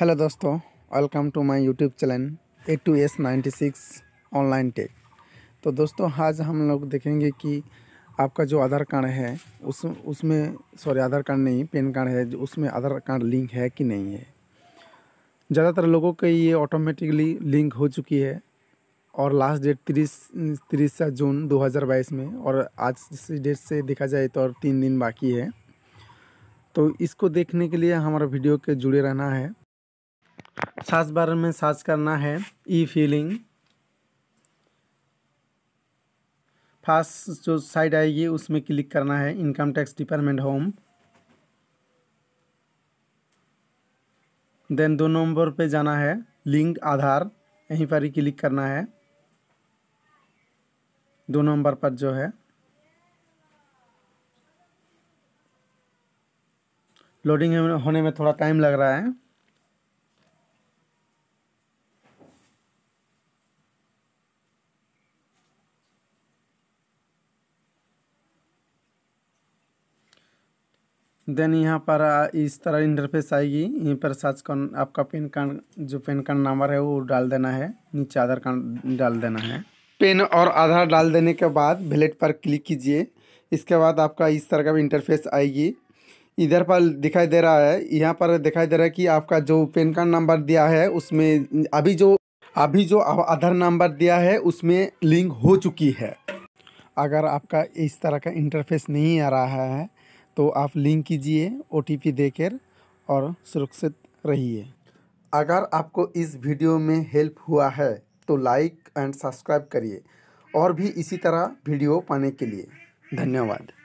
hello दोस्तों welcome to my YouTube channel A to S ninety six online tech तो दोस्तों आज हम लोग देखेंगे कि आपका जो आधार कार्ड है उस उसमें सॉरी आधार कार्ड नहीं पेन कार्ड है उसमें आधार कार्ड लिंक है कि नहीं है ज़्यादातर लोगों के ये ऑटोमेटिकली लिंक हो चुकी है और लास्ट डेट तीस तीस जून दो में और आज डेट से देखा जाए तो और तीन दिन बाकी है तो इसको देखने के लिए हमारा वीडियो के जुड़े रहना है सर्च बार में सर्च करना है ई फीलिंग फास्ट जो साइड आएगी उसमें क्लिक करना है income tax department home then दो नंबर पे जाना है लिंक आधार यहीं पर ही क्लिक करना है दो नंबर पर जो है लोडिंग होने में थोड़ा टाइम लग रहा है देन यहाँ पर इस तरह इंटरफेस आएगी यहीं पर सर्च कर आपका पेन कार्ड जो पेन कार्ड नंबर है वो डाल देना है नीचे आधार कार्ड डाल देना है पेन और आधार डाल देने के बाद वैलेट पर क्लिक कीजिए इसके बाद आपका इस तरह का इंटरफेस आएगी इधर पर दिखाई दे रहा है यहाँ पर दिखाई दे रहा है कि आपका जो पेन कार्ड नंबर दिया है उसमें अभी जो अभी जो आधार नंबर दिया है उसमें लिंक हो चुकी है अगर आपका इस तरह का इंटरफेस नहीं आ रहा है तो आप लिंक कीजिए ओ टी पी देकर और सुरक्षित रहिए अगर आपको इस वीडियो में हेल्प हुआ है तो लाइक एंड सब्सक्राइब करिए और भी इसी तरह वीडियो पाने के लिए धन्यवाद